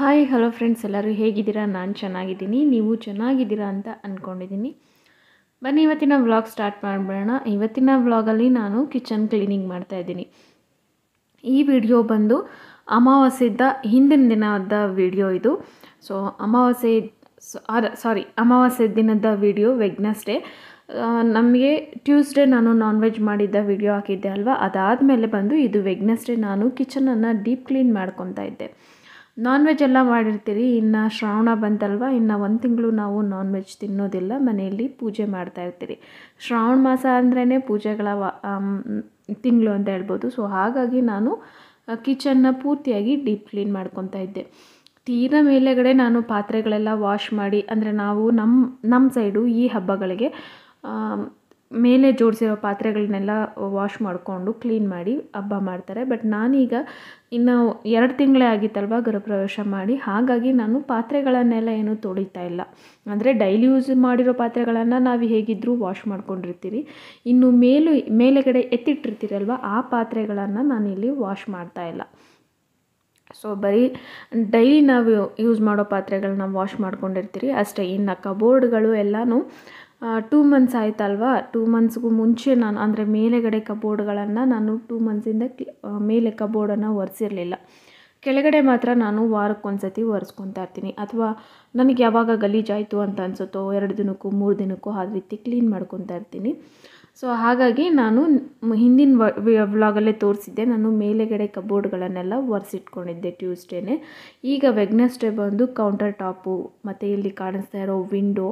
hi hello friends ಎಲ್ಲರೂ ಹೇಗಿದ್ದೀರಾ ನಾನು ಚೆನ್ನಾಗಿದ್ದೀನಿ ನೀವು ಚೆನ್ನಾಗಿದ್ದೀರಾ ಅಂತ ಅಂದ್ಕೊಂಡಿದ್ದೀನಿ ಬನ್ನಿ ಇವತ್ತಿನ ವ್ಲಾಗ್ ಸ್ಟಾರ್ಟ್ ಮಾಡಿಬಿಡೋಣ ಇವತ್ತಿನ ವ್ಲಾಗಲ್ಲಿ ನಾನು ಕಿಚನ್ ಕ್ಲೀನಿಂಗ್ ಮಾಡ್ತಾಯಿದ್ದೀನಿ ಈ ವಿಡಿಯೋ ಬಂದು ಅಮಾವಾಸ್ಯದ ಹಿಂದಿನ ದಿನದ ವಿಡಿಯೋ ಇದು ಸೊ ಅಮಾವಾಸ್ಯೆ ಸಾರಿ ಅಮಾವಾಸ್ಯೆ ದಿನದ ವಿಡಿಯೋ ಡೇ ನಮಗೆ ಟ್ಯೂಸ್ಡೇ ನಾನು ನಾನ್ ವೆಜ್ ಮಾಡಿದ್ದ ವಿಡಿಯೋ ಹಾಕಿದ್ದೆ ಅಲ್ವಾ ಅದಾದಮೇಲೆ ಬಂದು ಇದು ಡೇ ನಾನು ಕಿಚನನ್ನು ಡೀಪ್ ಕ್ಲೀನ್ ಮಾಡ್ಕೊತಾ ಇದ್ದೆ ನಾನ್ ವೆಜ್ ಎಲ್ಲ ಮಾಡಿರ್ತೀರಿ ಇನ್ನು ಶ್ರಾವಣ ಬಂತಲ್ವ ಇನ್ನು ಒಂದು ತಿಂಗಳು ನಾವು ನಾನ್ ವೆಜ್ ತಿನ್ನೋದಿಲ್ಲ ಮನೆಯಲ್ಲಿ ಪೂಜೆ ಮಾಡ್ತಾ ಇರ್ತೀರಿ ಶ್ರಾವಣ ಮಾಸ ಅಂದ್ರೇ ಪೂಜೆಗಳ ತಿಂಗಳು ಅಂತ ಹೇಳ್ಬೋದು ಸೊ ಹಾಗಾಗಿ ನಾನು ಕಿಚನ್ನ ಪೂರ್ತಿಯಾಗಿ ಡೀಪ್ ಕ್ಲೀನ್ ಮಾಡ್ಕೊತಾ ಇದ್ದೆ ತೀರ ಮೇಲೆಗಡೆ ನಾನು ಪಾತ್ರೆಗಳೆಲ್ಲ ವಾಶ್ ಮಾಡಿ ಅಂದರೆ ನಾವು ನಮ್ಮ ನಮ್ಮ ಸೈಡು ಈ ಹಬ್ಬಗಳಿಗೆ ಮೇಲೆ ಜೋಡಿಸಿರೋ ಪಾತ್ರೆಗಳನ್ನೆಲ್ಲ ವಾಶ್ ಮಾಡಿಕೊಂಡು ಕ್ಲೀನ್ ಮಾಡಿ ಹಬ್ಬ ಮಾಡ್ತಾರೆ ಬಟ್ ನಾನೀಗ ಇನ್ನು ಎರಡು ತಿಂಗಳೇ ಆಗಿತ್ತಲ್ವ ಗೃಹಪ್ರವೇಶ ಮಾಡಿ ಹಾಗಾಗಿ ನಾನು ಪಾತ್ರೆಗಳನ್ನೆಲ್ಲ ಏನೂ ತೊಳಿತಾ ಇಲ್ಲ ಅಂದರೆ ಡೈಲಿ ಯೂಸ್ ಮಾಡಿರೋ ಪಾತ್ರೆಗಳನ್ನು ನಾವು ಹೇಗಿದ್ದರೂ ವಾಶ್ ಮಾಡ್ಕೊಂಡಿರ್ತೀವಿ ಇನ್ನು ಮೇಲು ಮೇಲೆಗಡೆ ಎತ್ತಿಟ್ಟಿರ್ತೀರಲ್ವ ಆ ಪಾತ್ರೆಗಳನ್ನು ನಾನಿಲ್ಲಿ ವಾಶ್ ಮಾಡ್ತಾ ಇಲ್ಲ ಸೊ ಬರೀ ಡೈಲಿ ನಾವು ಯೂಸ್ ಮಾಡೋ ಪಾತ್ರೆಗಳನ್ನ ವಾಶ್ ಮಾಡ್ಕೊಂಡಿರ್ತೀರಿ ಅಷ್ಟೇ ಇನ್ನು ಕಬೋರ್ಡ್ಗಳು ಎಲ್ಲನೂ ಟೂ ಮಂತ್ಸ್ ಆಯ್ತಲ್ವಾ ಟೂ ಮಂತ್ಸ್ಗೂ ಮುಂಚೆ ನಾನು ಅಂದರೆ ಮೇಲೆಗಡೆ ಕಬೋರ್ಡ್ಗಳನ್ನು ನಾನು ಟೂ ಮಂತ್ಸಿಂದ ಮೇಲೆ ಕಬೋರ್ಡನ್ನು ಒರೆಸಿರಲಿಲ್ಲ ಕೆಳಗಡೆ ಮಾತ್ರ ನಾನು ವಾರಕ್ಕೊಂದು ಸತಿ ಒರೆಸ್ಕೊತಾ ಇರ್ತೀನಿ ಅಥವಾ ನನಗೆ ಯಾವಾಗ ಗಲೀಜಾಯಿತು ಅಂತ ಅನ್ಸುತ್ತೋ ಎರಡು ದಿನಕ್ಕೂ ಮೂರು ದಿನಕ್ಕೂ ಆ ರೀತಿ ಕ್ಲೀನ್ ಮಾಡ್ಕೊತಾ ಇರ್ತೀನಿ ಸೊ ಹಾಗಾಗಿ ನಾನು ಹಿಂದಿನ ವ್ಲಾಗಲ್ಲೇ ತೋರಿಸಿದ್ದೆ ನಾನು ಮೇಲೆಗಡೆ ಕಬೋರ್ಡ್ಗಳನ್ನೆಲ್ಲ ಒರೆಸಿಟ್ಕೊಂಡಿದ್ದೆ ಟ್ಯೂಸ್ಡೇನೆ ಈಗ ವೆಗ್ನಸ್ಡೇ ಬಂದು ಕೌಂಟರ್ ಟಾಪು ಮತ್ತು ಇಲ್ಲಿ ಕಾಣಿಸ್ತಾ ಇರೋ ವಿಂಡೋ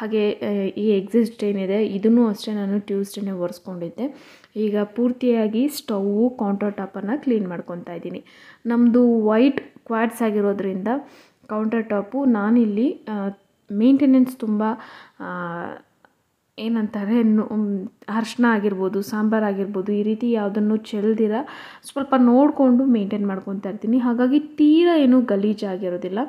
ಹಾಗೆ ಈ ಎಕ್ಸಿಸ್ಟ್ ಏನಿದೆ ಇದನ್ನು ಅಷ್ಟೇ ನಾನು ಟ್ಯೂಸ್ಡೇನೇ ಒರೆಸ್ಕೊಂಡಿದ್ದೆ ಈಗ ಪೂರ್ತಿಯಾಗಿ ಸ್ಟೌವು ಕೌಂಟರ್ ಟಾಪನ್ನು ಕ್ಲೀನ್ ಮಾಡ್ಕೊತಾ ಇದ್ದೀನಿ ನಮ್ಮದು ವೈಟ್ ಕ್ವಾಡ್ಸ್ ಆಗಿರೋದ್ರಿಂದ ಕೌಂಟರ್ ಟಾಪು ನಾನಿಲ್ಲಿ ಮೇಂಟೆನೆನ್ಸ್ ತುಂಬ ಏನಂತಾರೆ ಅರ್ಶನ ಆಗಿರ್ಬೋದು ಸಾಂಬಾರು ಆಗಿರ್ಬೋದು ಈ ರೀತಿ ಯಾವುದನ್ನು ಚೆಲ್ದಿರ ಸ್ವಲ್ಪ ನೋಡಿಕೊಂಡು ಮೇಂಟೈನ್ ಮಾಡ್ಕೊತಾ ಇರ್ತೀನಿ ಹಾಗಾಗಿ ತೀರ ಏನು ಗಲೀಜಾಗಿರೋದಿಲ್ಲ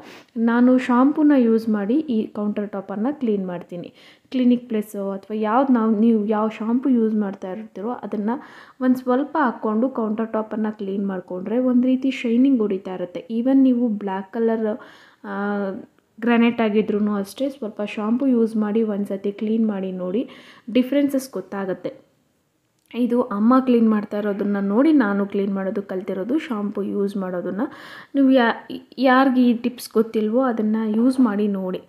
ನಾನು ಶಾಂಪೂನ ಯೂಸ್ ಮಾಡಿ ಈ ಕೌಂಟರ್ ಟಾಪನ್ನು ಕ್ಲೀನ್ ಮಾಡ್ತೀನಿ ಕ್ಲಿನಿಕ್ ಪ್ಲೇಸು ಅಥವಾ ಯಾವ್ದು ನಾವು ನೀವು ಯಾವ ಶಾಂಪು ಯೂಸ್ ಮಾಡ್ತಾ ಇರ್ತೀರೋ ಅದನ್ನು ಒಂದು ಸ್ವಲ್ಪ ಹಾಕ್ಕೊಂಡು ಕೌಂಟರ್ ಟಾಪನ್ನು ಕ್ಲೀನ್ ಮಾಡಿಕೊಂಡ್ರೆ ಒಂದು ರೀತಿ ಶೈನಿಂಗ್ ಹೊಡಿತಾ ಇರುತ್ತೆ ಈವನ್ ನೀವು ಬ್ಲ್ಯಾಕ್ ಕಲರ್ ಗ್ರಾನೈಟ್ ಆಗಿದ್ರೂ ಅಷ್ಟೇ ಸ್ವಲ್ಪ ಶಾಂಪು ಯೂಸ್ ಮಾಡಿ ಒಂದು ಸತಿ ಕ್ಲೀನ್ ಮಾಡಿ ನೋಡಿ ಡಿಫ್ರೆನ್ಸಸ್ ಗೊತ್ತಾಗುತ್ತೆ ಇದು ಅಮ್ಮ ಕ್ಲೀನ್ ಮಾಡ್ತಾ ಇರೋದನ್ನು ನೋಡಿ ನಾನು ಕ್ಲೀನ್ ಮಾಡೋದು ಕಲ್ತಿರೋದು ಶಾಂಪು ಯೂಸ್ ಮಾಡೋದನ್ನು ನೀವು ಯಾ ಯಾರಿಗೆ ಈ ಟಿಪ್ಸ್ ಗೊತ್ತಿಲ್ವೋ ಅದನ್ನು ಯೂಸ್ ಮಾಡಿ ನೋಡಿ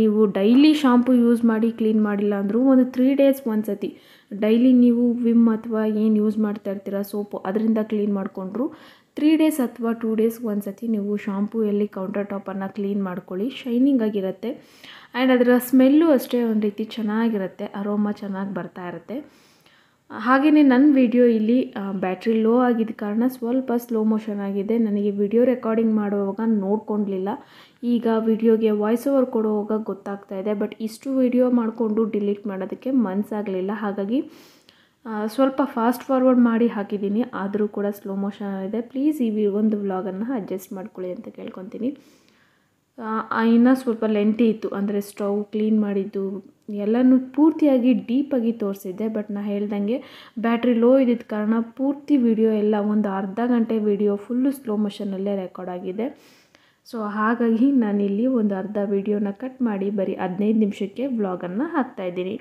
ನೀವು ಡೈಲಿ ಶಾಂಪು ಯೂಸ್ ಮಾಡಿ ಕ್ಲೀನ್ ಮಾಡಿಲ್ಲ ಅಂದರೂ ಒಂದು ತ್ರೀ ಡೇಸ್ ಒಂದು ಸತಿ ಡೈಲಿ ನೀವು ವಿಮ್ ಅಥವಾ ಏನು ಯೂಸ್ ಮಾಡ್ತಾ ಇರ್ತೀರ ಸೋಪು ಅದರಿಂದ ಕ್ಲೀನ್ ಮಾಡಿಕೊಂಡ್ರು ತ್ರೀ ಡೇಸ್ ಅಥವಾ ಟೂ ಡೇಸ್ ಒಂದು ಸತಿ ನೀವು ಎಲ್ಲಿ ಕೌಂಟರ್ ಟಾಪನ್ನು ಕ್ಲೀನ್ ಮಾಡ್ಕೊಳ್ಳಿ ಶೈನಿಂಗ್ ಆಗಿರುತ್ತೆ ಆ್ಯಂಡ್ ಅದರ ಸ್ಮೆಲ್ಲು ಅಷ್ಟೇ ಒಂದು ರೀತಿ ಚೆನ್ನಾಗಿರುತ್ತೆ ಅರೋಮಾ ಚೆನ್ನಾಗಿ ಬರ್ತಾ ಇರುತ್ತೆ ಹಾಗೆಯೇ ನನ್ನ ವಿಡಿಯೋ ಇಲ್ಲಿ ಬ್ಯಾಟ್ರಿ ಲೋ ಆಗಿದ್ದ ಕಾರಣ ಸ್ವಲ್ಪ ಸ್ಲೋ ಮೋಷನ್ ಆಗಿದೆ ನನಗೆ ವಿಡಿಯೋ ರೆಕಾರ್ಡಿಂಗ್ ಮಾಡುವಾಗ ನೋಡ್ಕೊಂಡಿಲ್ಲ ಈಗ ವಿಡಿಯೋಗೆ ವಾಯ್ಸ್ ಓವರ್ ಕೊಡುವಾಗ ಗೊತ್ತಾಗ್ತಾ ಇದೆ ಬಟ್ ಇಷ್ಟು ವಿಡಿಯೋ ಮಾಡಿಕೊಂಡು ಡಿಲೀಟ್ ಮಾಡೋದಕ್ಕೆ ಮನಸ್ಸಾಗಲಿಲ್ಲ ಹಾಗಾಗಿ ಸ್ವಲ್ಪ ಫಾಸ್ಟ್ ಫಾರ್ವರ್ಡ್ ಮಾಡಿ ಹಾಕಿದ್ದೀನಿ ಆದರೂ ಕೂಡ ಸ್ಲೋ ಮೋಷನ್ ಇದೆ ಪ್ಲೀಸ್ ಈ ಒಂದು ವ್ಲಾಗನ್ನು ಅಡ್ಜಸ್ಟ್ ಮಾಡ್ಕೊಳ್ಳಿ ಅಂತ ಕೇಳ್ಕೊತೀನಿ ಇನ್ನೂ ಸ್ವಲ್ಪ ಲೆಂಟಿ ಇತ್ತು ಅಂದರೆ ಸ್ಟವ್ ಕ್ಲೀನ್ ಮಾಡಿದ್ದು ಎಲ್ಲನೂ ಪೂರ್ತಿಯಾಗಿ ಡೀಪಾಗಿ ತೋರಿಸಿದ್ದೆ ಬಟ್ ನಾನು ಹೇಳ್ದಂಗೆ ಬ್ಯಾಟ್ರಿ ಲೋ ಇದ್ದಿದ್ದ ಕಾರಣ ಪೂರ್ತಿ ವಿಡಿಯೋ ಎಲ್ಲ ಒಂದು ಅರ್ಧ ಗಂಟೆ ವಿಡಿಯೋ ಫುಲ್ಲು ಸ್ಲೋ ಮೋಷನಲ್ಲೇ ರೆಕಾರ್ಡ್ ಆಗಿದೆ ಸೊ ಹಾಗಾಗಿ ನಾನಿಲ್ಲಿ ಒಂದು ಅರ್ಧ ವಿಡಿಯೋನ ಕಟ್ ಮಾಡಿ ಬರೀ ಹದಿನೈದು ನಿಮಿಷಕ್ಕೆ ವ್ಲಾಗನ್ನು ಹಾಕ್ತಾಯಿದ್ದೀನಿ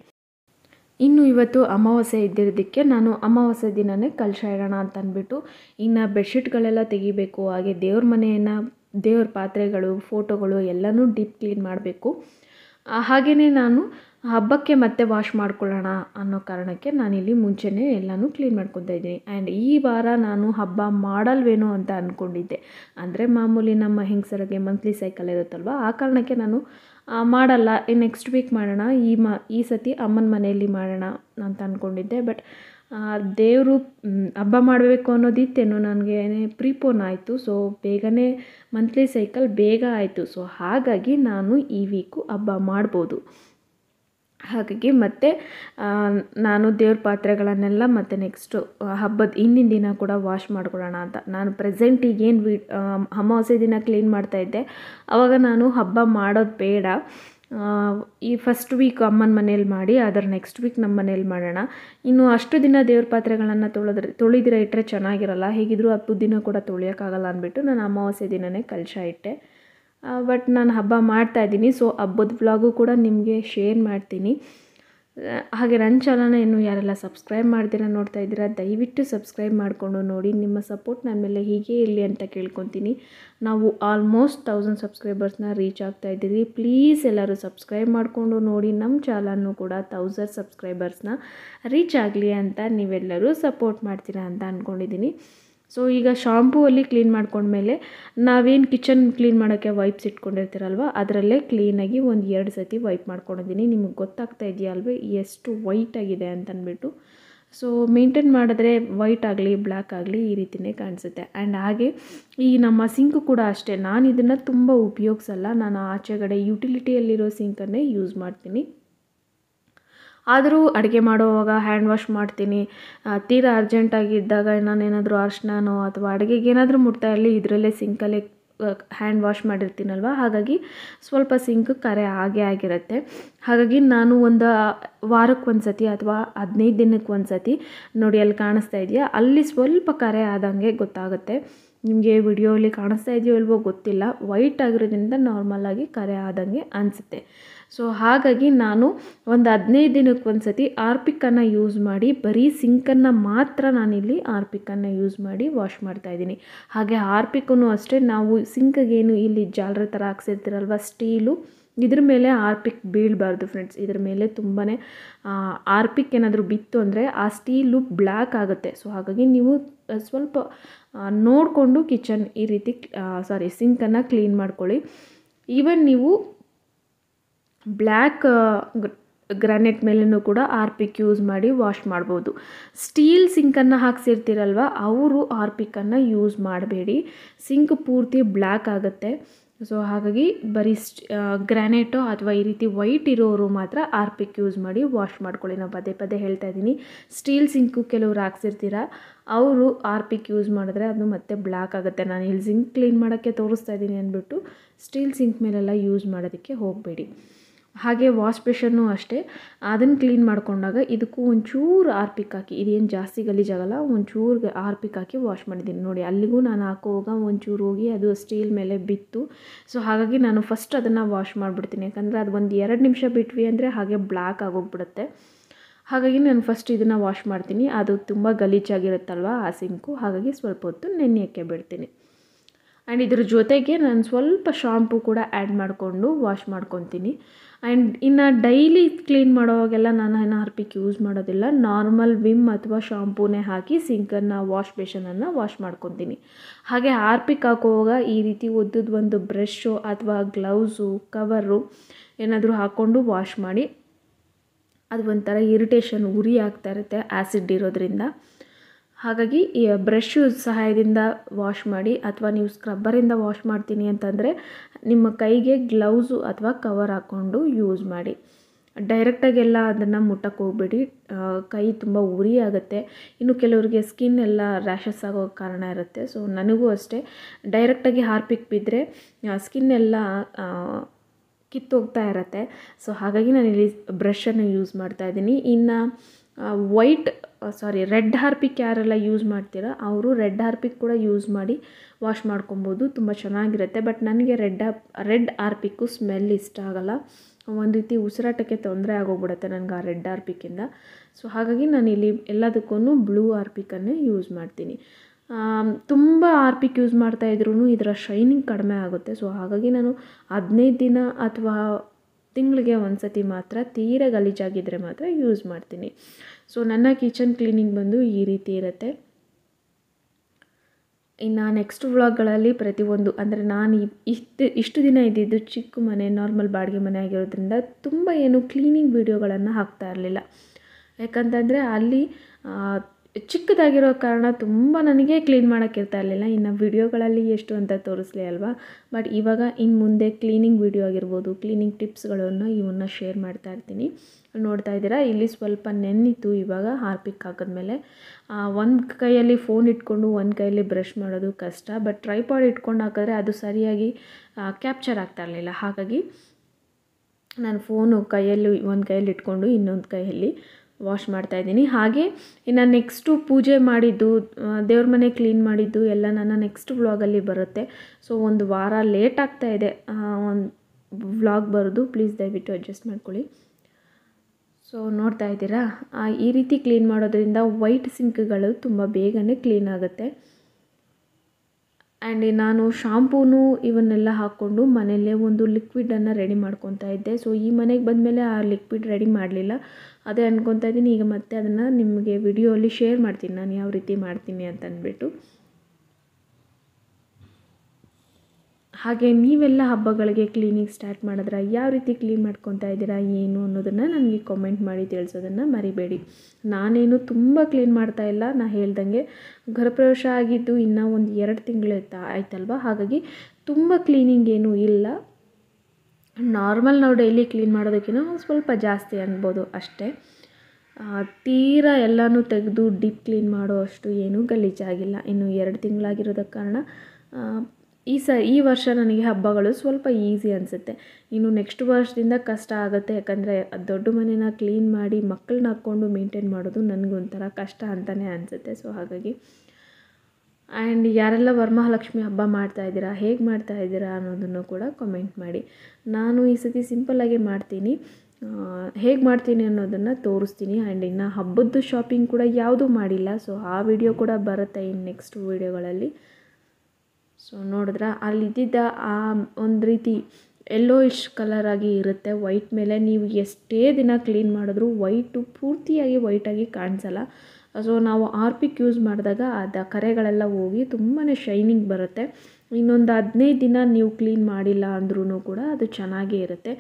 ಇನ್ನು ಇವತ್ತು ಅಮಾವಾಸ್ಯೆ ಇದ್ದಿರೋದಕ್ಕೆ ನಾನು ಅಮಾವಾಸ್ಯೆ ದಿನವೇ ಕಲಶ ಇಡೋಣ ಅಂತ ಅಂದ್ಬಿಟ್ಟು ಇನ್ನು ಬೆಡ್ಶೀಟ್ಗಳೆಲ್ಲ ತೆಗಿಬೇಕು ಹಾಗೆ ದೇವ್ರ ಮನೆಯನ್ನು ದೇವ್ರ ಪಾತ್ರೆಗಳು ಫೋಟೋಗಳು ಎಲ್ಲನೂ ಡೀಪ್ ಕ್ಲೀನ್ ಮಾಡಬೇಕು ಹಾಗೆಯೇ ನಾನು ಹಬ್ಬಕ್ಕೆ ಮತ್ತೆ ವಾಶ್ ಮಾಡ್ಕೊಳ್ಳೋಣ ಅನ್ನೋ ಕಾರಣಕ್ಕೆ ನಾನಿಲ್ಲಿ ಮುಂಚೆನೇ ಎಲ್ಲನೂ ಕ್ಲೀನ್ ಮಾಡ್ಕೊತಾ ಇದ್ದೀನಿ ಆ್ಯಂಡ್ ಈ ವಾರ ನಾನು ಹಬ್ಬ ಮಾಡಲ್ವೇನೋ ಅಂತ ಅಂದ್ಕೊಂಡಿದ್ದೆ ಅಂದರೆ ಮಾಮೂಲಿ ನಮ್ಮ ಹೆಂಗಸರಿಗೆ ಮಂತ್ಲಿ ಸೈಕಲ್ ಇರುತ್ತಲ್ವ ಆ ಕಾರಣಕ್ಕೆ ನಾನು ಮಾಡಲ್ಲ ನೆಕ್ಸ್ಟ್ ವೀಕ್ ಮಾಡೋಣ ಈ ಮ ಈ ಸತಿ ಅಮ್ಮನ ಮನೆಯಲ್ಲಿ ಮಾಡೋಣ ಅಂತ ಅಂದ್ಕೊಂಡಿದ್ದೆ ಬಟ್ ದೇವರು ಹಬ್ಬ ಮಾಡಬೇಕು ಅನ್ನೋದಿತ್ತೇನು ನನಗೆ ಪ್ರೀಪೋನ್ ಆಯಿತು ಸೊ ಬೇಗನೆ ಮಂತ್ಲಿ ಸೈಕಲ್ ಬೇಗ ಆಯಿತು ಸೊ ಹಾಗಾಗಿ ನಾನು ಈ ವೀಕು ಹಬ್ಬ ಮಾಡ್ಬೋದು ಹಾಗಾಗಿ ಮತ್ತು ನಾನು ದೇವ್ರ ಪಾತ್ರೆಗಳನ್ನೆಲ್ಲ ಮತ್ತು ನೆಕ್ಸ್ಟು ಹಬ್ಬದ ಹಿಂದಿನ ದಿನ ಕೂಡ ವಾಶ್ ಮಾಡ್ಕೊಳ್ಳೋಣ ಅಂತ ನಾನು ಪ್ರೆಸೆಂಟ್ ಏನು ವಿ ಅಮಾವಾಸ್ಯೆ ದಿನ ಕ್ಲೀನ್ ಮಾಡ್ತಾಯಿದ್ದೆ ಆವಾಗ ನಾನು ಹಬ್ಬ ಮಾಡೋದು ಬೇಡ ಈ ಫಸ್ಟ್ ವೀಕ್ ಅಮ್ಮನ ಮನೇಲಿ ಮಾಡಿ ಅದರ ನೆಕ್ಸ್ಟ್ ವೀಕ್ ನಮ್ಮ ಮನೇಲಿ ಮಾಡೋಣ ಇನ್ನು ಅಷ್ಟು ದಿನ ದೇವ್ರ ಪಾತ್ರೆಗಳನ್ನು ತೊಳೆದ್ರೆ ತೊಳಿದಿರ ಇಟ್ಟರೆ ಚೆನ್ನಾಗಿರಲ್ಲ ಹೇಗಿದ್ದರೂ ಹತ್ತು ದಿನ ಕೂಡ ತೊಳೆಯೋಕ್ಕಾಗಲ್ಲ ಅಂದ್ಬಿಟ್ಟು ನಾನು ಅಮಾವಾಸ್ಯೆ ದಿನವೇ ಕಲಶ ಇಟ್ಟೆ ಬಟ್ ನಾನು ಹಬ್ಬ ಮಾಡ್ತಾ ಇದ್ದೀನಿ ಸೊ ಹಬ್ಬದ ವ್ಲಾಗು ಕೂಡ ನಿಮಗೆ ಶೇರ್ ಮಾಡ್ತೀನಿ ಹಾಗೆ ನನ್ನ ಚಾನಲ್ನ ಇನ್ನೂ ಯಾರೆಲ್ಲ ಸಬ್ಸ್ಕ್ರೈಬ್ ಮಾಡ್ತೀರಾ ನೋಡ್ತಾ ಇದ್ದೀರಾ ದಯವಿಟ್ಟು ಸಬ್ಸ್ಕ್ರೈಬ್ ಮಾಡಿಕೊಂಡು ನೋಡಿ ನಿಮ್ಮ ಸಪೋರ್ಟ್ ನನ್ನ ಮೇಲೆ ಹೀಗೆ ಇರಲಿ ಅಂತ ಕೇಳ್ಕೊತೀನಿ ನಾವು ಆಲ್ಮೋಸ್ಟ್ ತೌಸಂಡ್ ಸಬ್ಸ್ಕ್ರೈಬರ್ಸ್ನ ರೀಚ್ ಆಗ್ತಾ ಇದ್ದೀವಿ ಪ್ಲೀಸ್ ಎಲ್ಲರೂ ಸಬ್ಸ್ಕ್ರೈಬ್ ಮಾಡಿಕೊಂಡು ನೋಡಿ ನಮ್ಮ ಚಾನಲ್ನು ಕೂಡ ತೌಸಂಡ್ ಸಬ್ಸ್ಕ್ರೈಬರ್ಸ್ನ ರೀಚ್ ಆಗಲಿ ಅಂತ ನೀವೆಲ್ಲರೂ ಸಪೋರ್ಟ್ ಮಾಡ್ತೀರಾ ಅಂತ ಅಂದ್ಕೊಂಡಿದ್ದೀನಿ ಸೊ ಈಗ ಶಾಂಪೂ ಅಲ್ಲಿ ಕ್ಲೀನ್ ಮಾಡ್ಕೊಂಡ್ಮೇಲೆ ನಾವೇನು ಕಿಚನ್ ಕ್ಲೀನ್ ಮಾಡೋಕ್ಕೆ ವೈಪ್ಸ್ ಇಟ್ಕೊಂಡಿರ್ತೀರಲ್ವ ಅದರಲ್ಲೇ ಕ್ಲೀನಾಗಿ ಒಂದು ಎರಡು ಸತಿ ವೈಪ್ ಮಾಡ್ಕೊಂಡಿದ್ದೀನಿ ನಿಮಗೆ ಗೊತ್ತಾಗ್ತಾ ಇದೆಯಾ ಎಷ್ಟು ವೈಟ್ ಆಗಿದೆ ಅಂತಂದ್ಬಿಟ್ಟು ಸೊ ಮೇಂಟೈನ್ ಮಾಡಿದ್ರೆ ವೈಟ್ ಆಗಲಿ ಬ್ಲ್ಯಾಕ್ ಆಗಲಿ ಈ ರೀತಿಯೇ ಕಾಣಿಸುತ್ತೆ ಆ್ಯಂಡ್ ಹಾಗೆ ಈ ನಮ್ಮ ಸಿಂಕ್ ಕೂಡ ಅಷ್ಟೇ ನಾನು ಇದನ್ನು ತುಂಬ ಉಪಯೋಗಿಸಲ್ಲ ನಾನು ಆಚೆಗಡೆ ಯುಟಿಲಿಟಿಯಲ್ಲಿರೋ ಸಿಂಕನ್ನೇ ಯೂಸ್ ಮಾಡ್ತೀನಿ ಆದರೂ ಅಡುಗೆ ಮಾಡುವಾಗ ಹ್ಯಾಂಡ್ ವಾಶ್ ಮಾಡ್ತೀನಿ ತೀರಾ ಅರ್ಜೆಂಟಾಗಿ ನಾನು ನಾನೇನಾದರೂ ಅರ್ಶನೋ ಅಥವಾ ಅಡುಗೆಗೆ ಏನಾದರೂ ಮುಟ್ತಾ ಇರಲಿ ಇದರಲ್ಲೇ ಸಿಂಕಲ್ಲೇ ಹ್ಯಾಂಡ್ ವಾಶ್ ಮಾಡಿರ್ತೀನಲ್ವ ಹಾಗಾಗಿ ಸ್ವಲ್ಪ ಸಿಂಕ್ ಕರೆ ಆಗೇ ಆಗಿರುತ್ತೆ ಹಾಗಾಗಿ ನಾನು ಒಂದು ವಾರಕ್ಕೆ ಒಂದು ಸತಿ ಅಥವಾ ಹದಿನೈದು ದಿನಕ್ಕೆ ಒಂದು ಸತಿ ನೋಡಿ ಅಲ್ಲಿ ಕಾಣಿಸ್ತಾ ಇದೆಯಾ ಅಲ್ಲಿ ಸ್ವಲ್ಪ ಕರೆ ಆದಂಗೆ ಗೊತ್ತಾಗುತ್ತೆ ನಿಮಗೆ ವಿಡಿಯೋಲಿ ಕಾಣಿಸ್ತಾ ಇದೆಯೋ ಇಲ್ವೋ ಗೊತ್ತಿಲ್ಲ ವೈಟ್ ಆಗಿರೋದ್ರಿಂದ ನಾರ್ಮಲಾಗಿ ಕರೆ ಆದಂಗೆ ಅನಿಸುತ್ತೆ ಸೊ ಹಾಗಾಗಿ ನಾನು ಒಂದು ಹದಿನೈದು ದಿನಕ್ಕೆ ಒಂದು ಸತಿ ಆರ್ಪಿಕ್ಕನ್ನು ಯೂಸ್ ಮಾಡಿ ಬರೀ ಸಿಂಕನ್ನು ಮಾತ್ರ ನಾನಿಲ್ಲಿ ಆರ್ಪಿಕನ್ನು ಯೂಸ್ ಮಾಡಿ ವಾಶ್ ಮಾಡ್ತಾಯಿದ್ದೀನಿ ಹಾಗೆ ಆರ್ಪಿಕ್ಕೂ ಅಷ್ಟೇ ನಾವು ಸಿಂಕ್ಗೇನು ಇಲ್ಲಿ ಜಾಲರ ಥರ ಹಾಕ್ಸಿರ್ತೀರಲ್ವ ಸ್ಟೀಲು ಇದ್ರ ಮೇಲೆ ಹಾರ್ಪಿಕ್ ಬೀಳಬಾರ್ದು ಫ್ರೆಂಡ್ಸ್ ಇದ್ರ ಮೇಲೆ ತುಂಬಾ ಆರ್ಪಿಕ್ ಏನಾದರೂ ಬಿತ್ತು ಅಂದರೆ ಆ ಸ್ಟೀಲು ಬ್ಲ್ಯಾಕ್ ಆಗುತ್ತೆ ಸೊ ಹಾಗಾಗಿ ನೀವು ಸ್ವಲ್ಪ ನೋಡಿಕೊಂಡು ಕಿಚನ್ ಈ ರೀತಿ ಸಾರಿ ಸಿಂಕನ್ನು ಕ್ಲೀನ್ ಮಾಡ್ಕೊಳ್ಳಿ ಈವನ್ ನೀವು ಬ್ಲ್ಯಾಕ್ ಗ್ರಾನೈಟ್ ಮೇಲೂ ಕೂಡ ಆರ್ಪಿಕ್ ಯೂಸ್ ಮಾಡಿ ವಾಶ್ ಮಾಡ್ಬೋದು ಸ್ಟೀಲ್ ಸಿಂಕನ್ನು ಹಾಕ್ಸಿರ್ತೀರಲ್ವ ಅವರು ಆರ್ಪಿಕನ್ನು ಯೂಸ್ ಮಾಡಬೇಡಿ ಸಿಂಕ್ ಪೂರ್ತಿ ಬ್ಲ್ಯಾಕ್ ಆಗುತ್ತೆ ಸೊ ಹಾಗಾಗಿ ಬರೀ ಗ್ರ್ಯಾನೇಟೋ ಅಥವಾ ಈ ರೀತಿ ವೈಟ್ ಇರೋರು ಮಾತ್ರ ಆರ್ಪಿಕ್ ಯೂಸ್ ಮಾಡಿ ವಾಶ್ ಮಾಡ್ಕೊಳ್ಳಿ ನಾವು ಪದೇ ಪದೇ ಹೇಳ್ತಾ ಇದ್ದೀನಿ ಸ್ಟೀಲ್ ಸಿಂಕು ಕೆಲವ್ರು ಹಾಕ್ಸಿರ್ತೀರ ಅವರು ಆರ್ಪಿಕ್ ಯೂಸ್ ಮಾಡಿದ್ರೆ ಅದು ಮತ್ತೆ ಬ್ಲ್ಯಾಕ್ ಆಗುತ್ತೆ ನಾನು ಇಲ್ಲಿ ಸಿಂಕ್ ಕ್ಲೀನ್ ಮಾಡೋಕ್ಕೆ ತೋರಿಸ್ತಾ ಇದ್ದೀನಿ ಅಂದ್ಬಿಟ್ಟು ಸ್ಟೀಲ್ ಸಿಂಕ್ ಮೇಲೆಲ್ಲ ಯೂಸ್ ಮಾಡೋದಕ್ಕೆ ಹೋಗಬೇಡಿ ಹಾಗೆ ವಾಶ್ ಬೇಷನ್ನು ಅಷ್ಟೇ ಅದನ್ನು ಕ್ಲೀನ್ ಮಾಡಿಕೊಂಡಾಗ ಇದಕ್ಕೂ ಒಂಚೂರು ಆರ್ಪಿಕ್ ಹಾಕಿ ಇದೇನು ಜಾಸ್ತಿ ಗಲೀಜಾಗಲ್ಲ ಒಂಚೂರು ಆರ್ಪಿಕ್ ಹಾಕಿ ವಾಶ್ ಮಾಡಿದ್ದೀನಿ ನೋಡಿ ಅಲ್ಲಿಗೂ ನಾನು ಹಾಕೋವಾಗ ಒಂಚೂರು ಹೋಗಿ ಅದು ಸ್ಟೀಲ್ ಮೇಲೆ ಬಿತ್ತು ಸೊ ಹಾಗಾಗಿ ನಾನು ಫಸ್ಟ್ ಅದನ್ನು ವಾಶ್ ಮಾಡಿಬಿಡ್ತೀನಿ ಯಾಕಂದರೆ ಅದು ಒಂದು ಎರಡು ನಿಮಿಷ ಬಿಟ್ವಿ ಅಂದರೆ ಹಾಗೆ ಬ್ಲ್ಯಾಕ್ ಆಗೋಗ್ಬಿಡುತ್ತೆ ಹಾಗಾಗಿ ನಾನು ಫಸ್ಟ್ ಇದನ್ನು ವಾಶ್ ಮಾಡ್ತೀನಿ ಅದು ತುಂಬ ಗಲೀಜಾಗಿರುತ್ತಲ್ವ ಆ ಸಿಂಕು ಹಾಗಾಗಿ ಸ್ವಲ್ಪ ಹೊತ್ತು ನೆನೆಯೋಕ್ಕೆ ಬಿಡ್ತೀನಿ ಆ್ಯಂಡ್ ಇದ್ರ ಜೊತೆಗೆ ನಾನು ಸ್ವಲ್ಪ ಶಾಂಪು ಕೂಡ ಆ್ಯಡ್ ಮಾಡಿಕೊಂಡು ವಾಶ್ ಮಾಡ್ಕೊತೀನಿ ಆ್ಯಂಡ್ ಇನ್ನು ಡೈಲಿ ಕ್ಲೀನ್ ಮಾಡೋವಾಗೆಲ್ಲ ನಾನು ಏನು ಹಾರ್ಪಿಕ್ ಯೂಸ್ ಮಾಡೋದಿಲ್ಲ ನಾರ್ಮಲ್ ವಿಮ್ ಅಥವಾ ಶಾಂಪೂನೇ ಹಾಕಿ ಸಿಂಕನ್ನು ವಾಶ್ ಬೇಷನನ್ನು ವಾಶ್ ಮಾಡ್ಕೊತೀನಿ ಹಾಗೆ ಹಾರ್ಪಿಕ್ ಹಾಕುವಾಗ ಈ ರೀತಿ ಒದ್ದದ ಒಂದು ಬ್ರಷು ಅಥವಾ ಗ್ಲೌಸು ಕವರು ಏನಾದರೂ ಹಾಕ್ಕೊಂಡು ವಾಶ್ ಮಾಡಿ ಅದು ಒಂಥರ ಇರಿಟೇಷನ್ ಉರಿ ಆಗ್ತಾ ಇರುತ್ತೆ ಆ್ಯಸಿಡ್ ಇರೋದ್ರಿಂದ ಹಾಗಾಗಿ ಈ ಬ್ರಷು ಸಹಾಯದಿಂದ ವಾಶ್ ಮಾಡಿ ಅಥವಾ ನೀವು ಸ್ಕ್ರಬ್ಬರಿಂದ ವಾಶ್ ಮಾಡ್ತೀನಿ ಅಂತಂದರೆ ನಿಮ್ಮ ಕೈಗೆ ಗ್ಲೌಸು ಅಥವಾ ಕವರ್ ಹಾಕ್ಕೊಂಡು ಯೂಸ್ ಮಾಡಿ ಎಲ್ಲ ಅದನ್ನು ಮುಟ್ಟಕ್ಕೆ ಹೋಗ್ಬೇಡಿ ಕೈ ತುಂಬ ಉರಿ ಆಗುತ್ತೆ ಇನ್ನು ಕೆಲವರಿಗೆ ಸ್ಕಿನ್ ಎಲ್ಲ ರ್ಯಾಷಸ್ ಆಗೋ ಕಾರಣ ಇರುತ್ತೆ ಸೊ ನನಗೂ ಅಷ್ಟೇ ಡೈರೆಕ್ಟಾಗಿ ಹಾರ್ಪಿಕ್ ಬಿದ್ದರೆ ಸ್ಕಿನ್ ಎಲ್ಲ ಕಿತ್ತೋಗ್ತಾ ಇರುತ್ತೆ ಸೊ ಹಾಗಾಗಿ ನಾನು ಇಲ್ಲಿ ಬ್ರಷನ್ನು ಯೂಸ್ ಮಾಡ್ತಾ ಇದ್ದೀನಿ ಇನ್ನು ವೈಟ್ ಸಾರಿ ರೆಡ್ ಹಾರ್ಪಿಕ್ ಯಾರೆಲ್ಲ ಯೂಸ್ ಮಾಡ್ತೀರ ಅವರು ರೆಡ್ ಹಾರ್ಪಿಕ್ ಕೂಡ ಯೂಸ್ ಮಾಡಿ ವಾಶ್ ಮಾಡ್ಕೊಬೋದು ತುಂಬ ಚೆನ್ನಾಗಿರುತ್ತೆ ಬಟ್ ನನಗೆ ರೆಡ್ ರೆಡ್ ಹಾರ್ಪಿಕ್ಕು ಸ್ಮೆಲ್ ಇಷ್ಟ ಆಗೋಲ್ಲ ಒಂದು ರೀತಿ ಉಸಿರಾಟಕ್ಕೆ ತೊಂದರೆ ಆಗೋಗ್ಬಿಡುತ್ತೆ ನನಗೆ ಆ ರೆಡ್ ಹಾರ್ಪಿಕ್ಕಿಂದ ಸೊ ಹಾಗಾಗಿ ನಾನು ಇಲ್ಲಿ ಎಲ್ಲದಕ್ಕೂ ಬ್ಲೂ ಹಾರ್ಪಿಕನ್ನೇ ಯೂಸ್ ಮಾಡ್ತೀನಿ ತುಂಬ ಹಾರ್ಪಿಕ್ ಯೂಸ್ ಮಾಡ್ತಾ ಇದರ ಶೈನಿಂಗ್ ಕಡಿಮೆ ಆಗುತ್ತೆ ಸೊ ಹಾಗಾಗಿ ನಾನು ಹದಿನೈದು ದಿನ ಅಥವಾ ತಿಂಗಳಿಗೆ ಒಂದು ಸತಿ ಮಾತ್ರ ತೀರ ಗಲೀಜಾಗಿದ್ದರೆ ಮಾತ್ರ ಯೂಸ್ ಮಾಡ್ತೀನಿ ಸೊ ನನ್ನ ಕಿಚನ್ ಕ್ಲೀನಿಂಗ್ ಬಂದು ಈ ರೀತಿ ಇರುತ್ತೆ ಇನ್ನು ನೆಕ್ಸ್ಟ್ ವ್ಲಾಗ್ಗಳಲ್ಲಿ ಪ್ರತಿಯೊಂದು ಅಂದರೆ ನಾನು ಇಷ್ಟು ಇಷ್ಟು ದಿನ ಇದ್ದಿದ್ದು ಚಿಕ್ಕ ಮನೆ ನಾರ್ಮಲ್ ಬಾಡಿಗೆ ಮನೆ ಆಗಿರೋದ್ರಿಂದ ತುಂಬ ಏನು ಕ್ಲೀನಿಂಗ್ ವೀಡಿಯೋಗಳನ್ನು ಹಾಕ್ತಾ ಇರಲಿಲ್ಲ ಯಾಕಂತಂದರೆ ಅಲ್ಲಿ ಚಿಕ್ಕದಾಗಿರೋ ಕಾರಣ ತುಂಬ ನನಗೆ ಕ್ಲೀನ್ ಇರ್ತಾ ಇರಲಿಲ್ಲ ಇನ್ನು ವಿಡಿಯೋಗಳಲ್ಲಿ ಎಷ್ಟು ಅಂತ ತೋರಿಸ್ಲಿ ಅಲ್ವಾ ಬಟ್ ಇವಾಗ ಇನ್ನು ಮುಂದೆ ಕ್ಲೀನಿಂಗ್ ವಿಡಿಯೋ ಆಗಿರ್ಬೋದು ಕ್ಲೀನಿಂಗ್ ಟಿಪ್ಸ್ಗಳನ್ನು ಇವನ್ನ ಶೇರ್ ಮಾಡ್ತಾ ಇರ್ತೀನಿ ನೋಡ್ತಾ ಇದ್ದೀರಾ ಇಲ್ಲಿ ಸ್ವಲ್ಪ ನೆನ್ನಿತ್ತು ಇವಾಗ ಹಾರ್ಪಿಕ್ ಹಾಕಿದ್ಮೇಲೆ ಒಂದು ಕೈಯಲ್ಲಿ ಫೋನ್ ಇಟ್ಕೊಂಡು ಒಂದು ಕೈಯಲ್ಲಿ ಬ್ರಷ್ ಮಾಡೋದು ಕಷ್ಟ ಬಟ್ ಟ್ರೈಪಾಡ್ ಇಟ್ಕೊಂಡು ಹಾಕಿದ್ರೆ ಅದು ಸರಿಯಾಗಿ ಕ್ಯಾಪ್ಚರ್ ಆಗ್ತಾ ಇರಲಿಲ್ಲ ಹಾಗಾಗಿ ನಾನು ಫೋನು ಕೈಯಲ್ಲಿ ಒಂದು ಕೈಯಲ್ಲಿ ಇಟ್ಕೊಂಡು ಇನ್ನೊಂದು ಕೈಯಲ್ಲಿ ವಾಶ್ ಮಾಡ್ತಾ ಇದ್ದೀನಿ ಹಾಗೆ ಇನ್ನು ನೆಕ್ಸ್ಟು ಪೂಜೆ ಮಾಡಿದ್ದು ದೇವ್ರ ಮನೆ ಕ್ಲೀನ್ ಮಾಡಿದ್ದು ಎಲ್ಲ ನನ್ನ ನೆಕ್ಸ್ಟ್ ವ್ಲಾಗಲ್ಲಿ ಬರುತ್ತೆ ಸೊ ಒಂದು ವಾರ ಲೇಟ್ ಆಗ್ತಾ ಇದೆ ಒಂದು ವ್ಲಾಗ್ ಬರೋದು ಪ್ಲೀಸ್ ದಯವಿಟ್ಟು ಅಡ್ಜಸ್ಟ್ ಮಾಡ್ಕೊಳ್ಳಿ ಸೊ ನೋಡ್ತಾ ಇದ್ದೀರಾ ಈ ರೀತಿ ಕ್ಲೀನ್ ಮಾಡೋದರಿಂದ ವೈಟ್ ಸಿಂಕ್ಗಳು ತುಂಬ ಬೇಗನೆ ಕ್ಲೀನ್ ಆಗುತ್ತೆ ಆ್ಯಂಡ್ ನಾನು ಶಾಂಪೂನು ಇವನ್ನೆಲ್ಲ ಹಾಕ್ಕೊಂಡು ಮನೆಯಲ್ಲೇ ಒಂದು ಲಿಕ್ವಿಡನ್ನು ರೆಡಿ ಮಾಡ್ಕೊತಾ ಇದ್ದೆ ಸೊ ಈ ಮನೆಗೆ ಬಂದಮೇಲೆ ಆ ಲಿಕ್ವಿಡ್ ರೆಡಿ ಮಾಡಲಿಲ್ಲ ಅದೇ ಅಂದ್ಕೊತಾ ಇದ್ದೀನಿ ಈಗ ಮತ್ತೆ ಅದನ್ನು ನಿಮಗೆ ವಿಡಿಯೋಲಿ ಶೇರ್ ಮಾಡ್ತೀನಿ ನಾನು ಯಾವ ರೀತಿ ಮಾಡ್ತೀನಿ ಅಂತ ಅಂದ್ಬಿಟ್ಟು ಹಾಗೆ ನೀವೆಲ್ಲ ಹಬ್ಬಗಳಿಗೆ ಕ್ಲೀನಿಂಗ್ ಸ್ಟಾರ್ಟ್ ಮಾಡಿದ್ರೆ ಯಾವ ರೀತಿ ಕ್ಲೀನ್ ಮಾಡ್ಕೊತಾ ಇದ್ದೀರಾ ಏನು ಅನ್ನೋದನ್ನು ನನಗೆ ಕಾಮೆಂಟ್ ಮಾಡಿ ತಿಳಿಸೋದನ್ನು ಮರಿಬೇಡಿ ನಾನೇನು ತುಂಬ ಕ್ಲೀನ್ ಮಾಡ್ತಾ ಇಲ್ಲ ನಾನು ಹೇಳ್ದಂಗೆ ಗೃಹಪ್ರವೇಶ ಆಗಿದ್ದು ಇನ್ನೂ ಒಂದು ಎರಡು ತಿಂಗಳು ಆಯ್ತಲ್ವ ಹಾಗಾಗಿ ತುಂಬ ಕ್ಲೀನಿಂಗ್ ಏನು ಇಲ್ಲ ನಾರ್ಮಲ್ ನಾವು ಡೈಲಿ ಕ್ಲೀನ್ ಮಾಡೋದಕ್ಕಿಂತ ಒಂದು ಸ್ವಲ್ಪ ಜಾಸ್ತಿ ಅನ್ಬೋದು ಅಷ್ಟೇ ತೀರಾ ಎಲ್ಲನೂ ತೆಗೆದು ಡೀಪ್ ಕ್ಲೀನ್ ಮಾಡೋ ಅಷ್ಟು ಏನೂ ಗಲೀಜಾಗಿಲ್ಲ ಇನ್ನು ಎರಡು ತಿಂಗಳಾಗಿರೋದಕ್ಕೆ ಕಾರಣ ಈ ಸ ಈ ವರ್ಷ ನನಗೆ ಹಬ್ಬಗಳು ಸ್ವಲ್ಪ ಈಸಿ ಅನಿಸುತ್ತೆ ಇನ್ನು ನೆಕ್ಸ್ಟ್ ವರ್ಷದಿಂದ ಕಷ್ಟ ಆಗುತ್ತೆ ಯಾಕಂದರೆ ದೊಡ್ಡ ಮನೇನ ಕ್ಲೀನ್ ಮಾಡಿ ಮಕ್ಕಳನ್ನ ಹಾಕ್ಕೊಂಡು ಮೇಂಟೈನ್ ಮಾಡೋದು ನನಗೊಂಥರ ಕಷ್ಟ ಅಂತಲೇ ಅನಿಸುತ್ತೆ ಸೊ ಹಾಗಾಗಿ ಆ್ಯಂಡ್ ಯಾರೆಲ್ಲ ವರಮಹಾಲಕ್ಷ್ಮಿ ಹಬ್ಬ ಮಾಡ್ತಾ ಇದ್ದೀರಾ ಹೇಗೆ ಮಾಡ್ತಾ ಇದ್ದೀರಾ ಅನ್ನೋದನ್ನು ಕೂಡ ಕಮೆಂಟ್ ಮಾಡಿ ನಾನು ಈ ಸತಿ ಸಿಂಪಲ್ಲಾಗೆ ಮಾಡ್ತೀನಿ ಹೇಗೆ ಮಾಡ್ತೀನಿ ಅನ್ನೋದನ್ನು ತೋರಿಸ್ತೀನಿ ಆ್ಯಂಡ್ ಇನ್ನು ಹಬ್ಬದ್ದು ಶಾಪಿಂಗ್ ಕೂಡ ಯಾವುದೂ ಮಾಡಿಲ್ಲ ಸೊ ಆ ವಿಡಿಯೋ ಕೂಡ ಬರುತ್ತೆ ಇನ್ನು ನೆಕ್ಸ್ಟ್ ವೀಡಿಯೋಗಳಲ್ಲಿ ಸೊ ನೋಡಿದ್ರಾ ಅಲ್ಲಿದ್ದಿದ್ದ ಆ ಒಂದು ರೀತಿ ಎಲ್ಲೋಯಿಶ್ ಕಲರಾಗಿ ಇರುತ್ತೆ ವೈಟ್ ಮೇಲೆ ನೀವು ಎಷ್ಟೇ ದಿನ ಕ್ಲೀನ್ ಮಾಡಿದ್ರೂ ವೈಟು ಪೂರ್ತಿಯಾಗಿ ವೈಟಾಗಿ ಕಾಣಿಸಲ್ಲ ಸೊ ನಾವು ಆರ್ಪಿಕ್ ಯೂಸ್ ಮಾಡಿದಾಗ ಅದು ಕರೆಗಳೆಲ್ಲ ಹೋಗಿ ತುಂಬಾ ಶೈನಿಂಗ್ ಬರುತ್ತೆ ಇನ್ನೊಂದು ಹದಿನೈದು ದಿನ ನೀವು ಕ್ಲೀನ್ ಮಾಡಿಲ್ಲ ಅಂದ್ರೂ ಕೂಡ ಅದು ಚೆನ್ನಾಗೇ ಇರುತ್ತೆ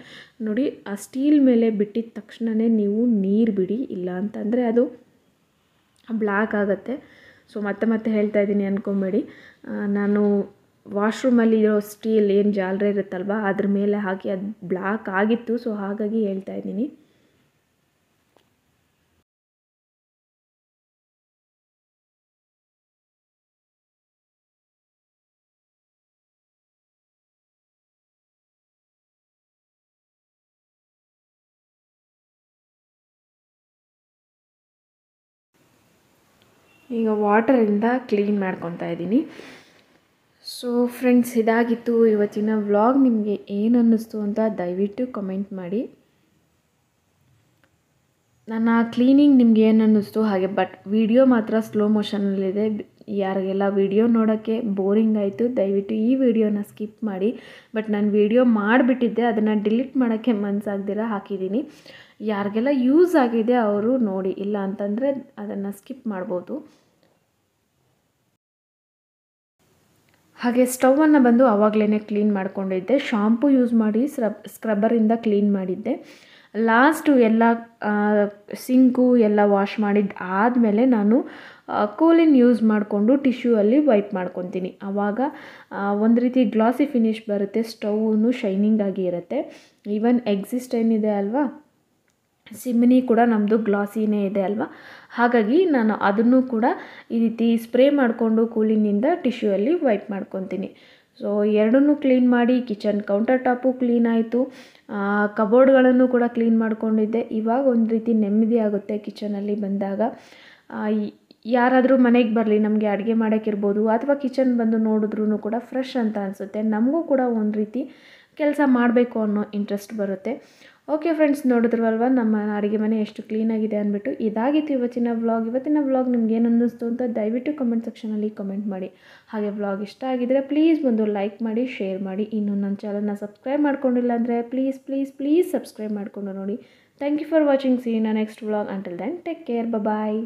ನೋಡಿ ಆ ಸ್ಟೀಲ್ ಮೇಲೆ ಬಿಟ್ಟಿದ ತಕ್ಷಣವೇ ನೀವು ನೀರು ಬಿಡಿ ಇಲ್ಲ ಅಂತಂದರೆ ಅದು ಬ್ಲ್ಯಾಕ್ ಆಗುತ್ತೆ ಸೊ ಮತ್ತೆ ಮತ್ತೆ ಹೇಳ್ತಾ ಇದ್ದೀನಿ ಅಂದ್ಕೊಬೇಡಿ ನಾನು ವಾಶ್ರೂಮಲ್ಲಿ ಇರೋ ಸ್ಟೀಲ್ ಏನು ಜಾಲರಿ ಇರುತ್ತಲ್ವ ಅದ್ರ ಮೇಲೆ ಹಾಕಿ ಅದು ಬ್ಲ್ಯಾಕ್ ಆಗಿತ್ತು ಸೊ ಹಾಗಾಗಿ ಹೇಳ್ತಾ ಇದ್ದೀನಿ ಈಗ ವಾಟರಿಂದ ಕ್ಲೀನ್ ಮಾಡ್ಕೊತಾ ಇದ್ದೀನಿ ಸೊ ಫ್ರೆಂಡ್ಸ್ ಇದಾಗಿತ್ತು ಇವತ್ತಿನ ವ್ಲಾಗ್ ನಿಮಗೆ ಏನು ಅನ್ನಿಸ್ತು ಅಂತ ದಯವಿಟ್ಟು ಕಮೆಂಟ್ ಮಾಡಿ ನನ್ನ ಕ್ಲೀನಿಂಗ್ ನಿಮ್ಗೆ ಏನು ಅನ್ನಿಸ್ತು ಹಾಗೆ ಬಟ್ ವಿಡಿಯೋ ಮಾತ್ರ ಸ್ಲೋ ಮೋಷನಲ್ಲಿದೆ ಯಾರಿಗೆಲ್ಲ ವಿಡಿಯೋ ನೋಡೋಕ್ಕೆ ಬೋರಿಂಗ್ ಆಯಿತು ದಯವಿಟ್ಟು ಈ ವಿಡಿಯೋನ ಸ್ಕಿಪ್ ಮಾಡಿ ಬಟ್ ನಾನು ವಿಡಿಯೋ ಮಾಡಿಬಿಟ್ಟಿದ್ದೆ ಅದನ್ನು ಡಿಲೀಟ್ ಮಾಡೋಕ್ಕೆ ಮನಸ್ಸಾಗ್ದಿರ ಹಾಕಿದ್ದೀನಿ ಯಾರಿಗೆಲ್ಲ ಯೂಸ್ ಆಗಿದೆ ಅವರು ನೋಡಿ ಇಲ್ಲ ಅಂತಂದರೆ ಅದನ್ನು ಸ್ಕಿಪ್ ಮಾಡ್ಬೋದು ಹಾಗೆ ಸ್ಟವನ್ನು ಬಂದು ಆವಾಗಲೇ ಕ್ಲೀನ್ ಮಾಡಿಕೊಂಡಿದ್ದೆ ಶಾಂಪು ಯೂಸ್ ಮಾಡಿ ಸ್ರಬ್ ಸ್ಕ್ರಬ್ಬರಿಂದ ಕ್ಲೀನ್ ಮಾಡಿದ್ದೆ ಲಾಸ್ಟು ಎಲ್ಲ ಸಿಂಕು ಎಲ್ಲ ವಾಶ್ ಮಾಡಿದ್ದು ಆದಮೇಲೆ ನಾನು ಕೂಲಿನ್ ಯೂಸ್ ಮಾಡಿಕೊಂಡು ಟಿಶ್ಯೂ ಅಲ್ಲಿ ವೈಪ್ ಮಾಡ್ಕೊತೀನಿ ಆವಾಗ ಒಂದು ರೀತಿ ಗ್ಲಾಸಿ ಫಿನಿಶ್ ಬರುತ್ತೆ ಸ್ಟವ್ನು ಶೈನಿಂಗ್ ಆಗಿ ಇರುತ್ತೆ ಈವನ್ ಎಕ್ಸಿಸ್ಟ್ ಏನಿದೆ ಅಲ್ವಾ ಸಿಮ್ನಿ ಕೂಡ ನಮ್ಮದು ಗ್ಲಾಸಿನೇ ಇದೆ ಅಲ್ವಾ ಹಾಗಾಗಿ ನಾನು ಅದನ್ನು ಕೂಡ ಈ ರೀತಿ ಸ್ಪ್ರೇ ಮಾಡಿಕೊಂಡು ಕೂಲಿನಿಂದ ಅಲ್ಲಿ ವೈಪ್ ಮಾಡ್ಕೊತೀನಿ ಸೊ ಎರಡನ್ನೂ ಕ್ಲೀನ್ ಮಾಡಿ ಕಿಚನ್ ಕೌಂಟರ್ ಟಾಪು ಕ್ಲೀನ್ ಆಯಿತು ಕಬೋರ್ಡ್ಗಳನ್ನು ಕೂಡ ಕ್ಲೀನ್ ಮಾಡಿಕೊಂಡಿದ್ದೆ ಇವಾಗ ಒಂದು ರೀತಿ ನೆಮ್ಮದಿ ಆಗುತ್ತೆ ಕಿಚನಲ್ಲಿ ಬಂದಾಗ ಯಾರಾದರೂ ಮನೆಗೆ ಬರಲಿ ನಮಗೆ ಅಡುಗೆ ಮಾಡೋಕ್ಕಿರ್ಬೋದು ಅಥವಾ ಕಿಚನ್ ಬಂದು ನೋಡಿದ್ರೂ ಕೂಡ ಫ್ರೆಶ್ ಅಂತ ಅನಿಸುತ್ತೆ ನಮಗೂ ಕೂಡ ಒಂದು ರೀತಿ ಕೆಲಸ ಮಾಡಬೇಕು ಅನ್ನೋ ಇಂಟ್ರೆಸ್ಟ್ ಬರುತ್ತೆ ಓಕೆ ಫ್ರೆಂಡ್ಸ್ ನೋಡಿದ್ರಲ್ವ ನಮ್ಮ ಅಡುಗೆ ಮನೆ ಎಷ್ಟು ಕ್ಲೀನಾಗಿದೆ ಅಂದ್ಬಿಟ್ಟು ಇದಾಗಿತ್ತು ಇವತ್ತಿನ ವ್ಲಾಗ್ ಇವತ್ತಿನ ವ್ಲಾಗ್ ನಿಮ್ಗೆ ಏನು ಅನ್ನಿಸ್ತು ಅಂತ ದಯವಿಟ್ಟು ಕಮೆಂಟ್ ಸೆಕ್ಷನಲ್ಲಿ ಕಮೆಂಟ್ ಮಾಡಿ ಹಾಗೆ ವ್ಲಾಗ್ ಇಷ್ಟ ಆಗಿದ್ದರೆ ಪ್ಲೀಸ್ ಒಂದು ಲೈಕ್ ಮಾಡಿ ಶೇರ್ ಮಾಡಿ ಇನ್ನು ನನ್ನ ಚಾನಲ್ನ ಸಬ್ಸ್ಕ್ರೈಬ್ ಮಾಡ್ಕೊಂಡಿಲ್ಲ ಅಂದರೆ ಪ್ಲೀಸ್ ಪ್ಲೀಸ್ ಪ್ಲೀಸ್ ಸಬ್ಸ್ಕ್ರೈಬ್ ಮಾಡಿಕೊಂಡು ನೋಡಿ thank you for watching see next vlog until then take care bye